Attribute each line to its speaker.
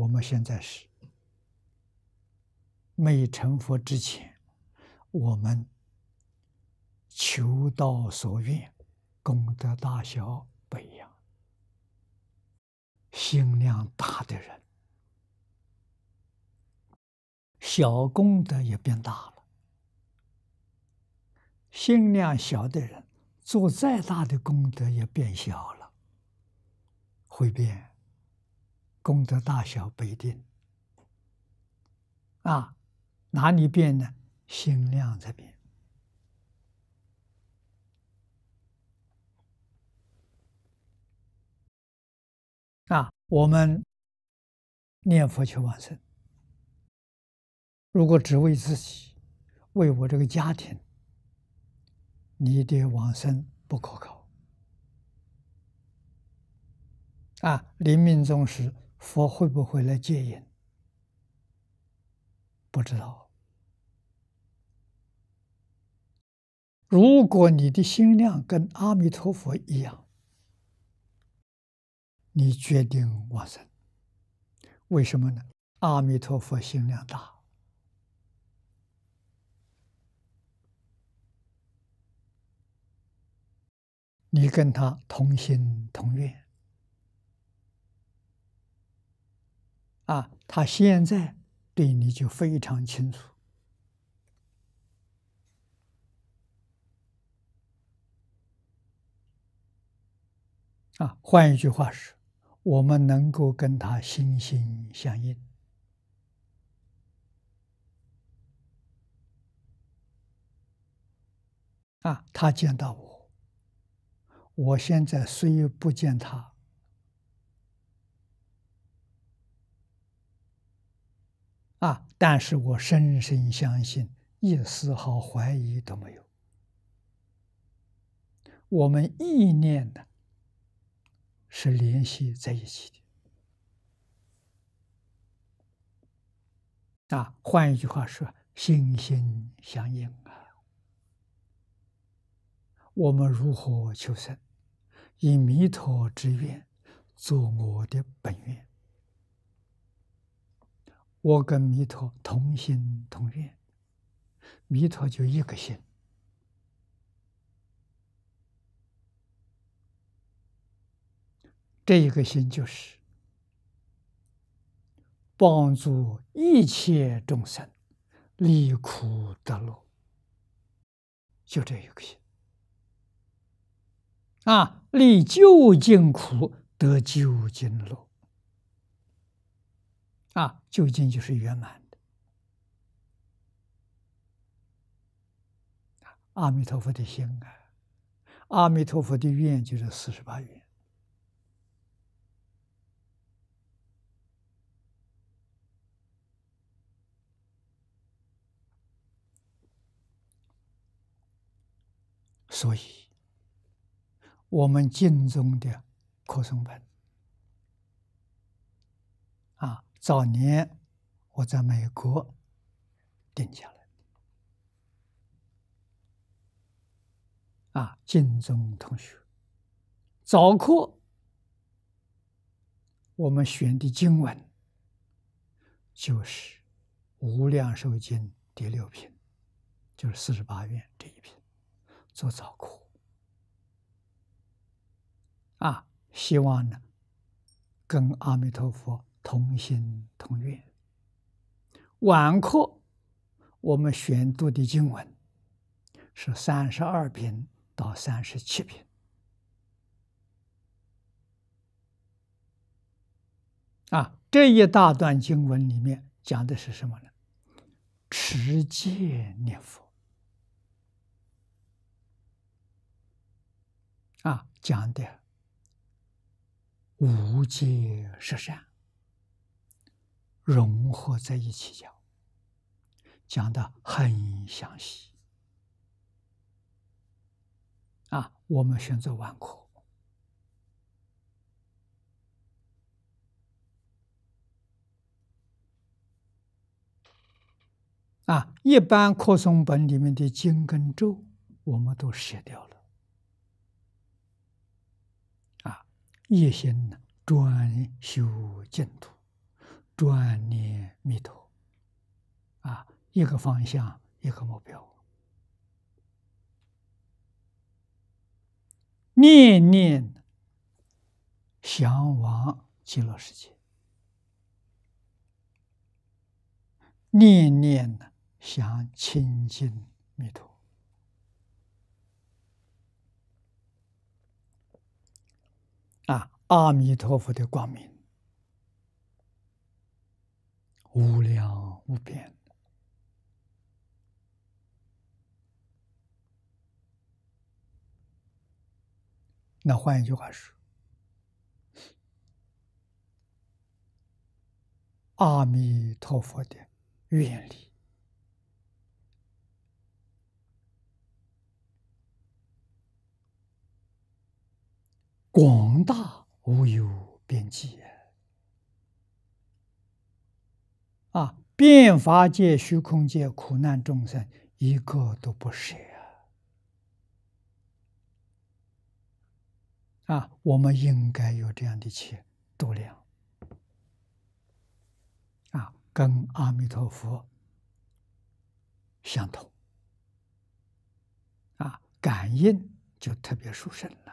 Speaker 1: 我们现在是没成佛之前，我们求道所愿，功德大小不一样。心量大的人，小功德也变大了；心量小的人，做再大的功德也变小了，会变。功德大小不一定啊，哪里变呢？心量在变啊。我们念佛求往生，如果只为自己、为我这个家庭，你的往生不可靠啊。临命终时。佛会不会来接引？不知道。如果你的心量跟阿弥陀佛一样，你决定往生。为什么呢？阿弥陀佛心量大，你跟他同心同愿。啊，他现在对你就非常清楚。啊，换一句话是，我们能够跟他心心相印。啊，他见到我，我现在虽不见他。啊！但是我深深相信，一丝毫怀疑都没有。我们意念的是联系在一起的。啊，换一句话说，心心相印啊。我们如何求生？以弥陀之愿做我的本愿。我跟弥陀同心同愿，弥陀就一个心，这一个心就是帮助一切众生离苦得乐，就这一个心啊，离究竟苦得究竟乐。啊，究竟就是圆满的。阿弥陀佛的心啊，阿弥陀佛的愿就是四十八愿，所以，我们敬宗的扩充本，啊。早年我在美国定下来，啊，金钟同学早课，我们选的经文就是《无量寿经》第六品，就是四十八愿这一品做早课，啊，希望呢跟阿弥陀佛。同心同愿。晚课，我们宣读的经文是三十二篇到三十七篇。啊，这一大段经文里面讲的是什么呢？持戒念佛。啊，讲的无戒十善。融合在一起讲，讲的很详细。啊，我们选择万科。啊，一般扩程本里面的经跟咒，我们都舍掉了。啊，一仙专修净土。专念弥陀，啊，一个方向，一个目标。念念向往极乐世界，念念想亲近弥陀，啊，阿弥陀佛的光明。无量无边。那换一句话说，阿弥陀佛的愿力广大无有边际。变法界、虚空界、苦难众生，一个都不舍啊！啊，我们应该有这样的去度量啊，跟阿弥陀佛相同啊，感应就特别殊胜了。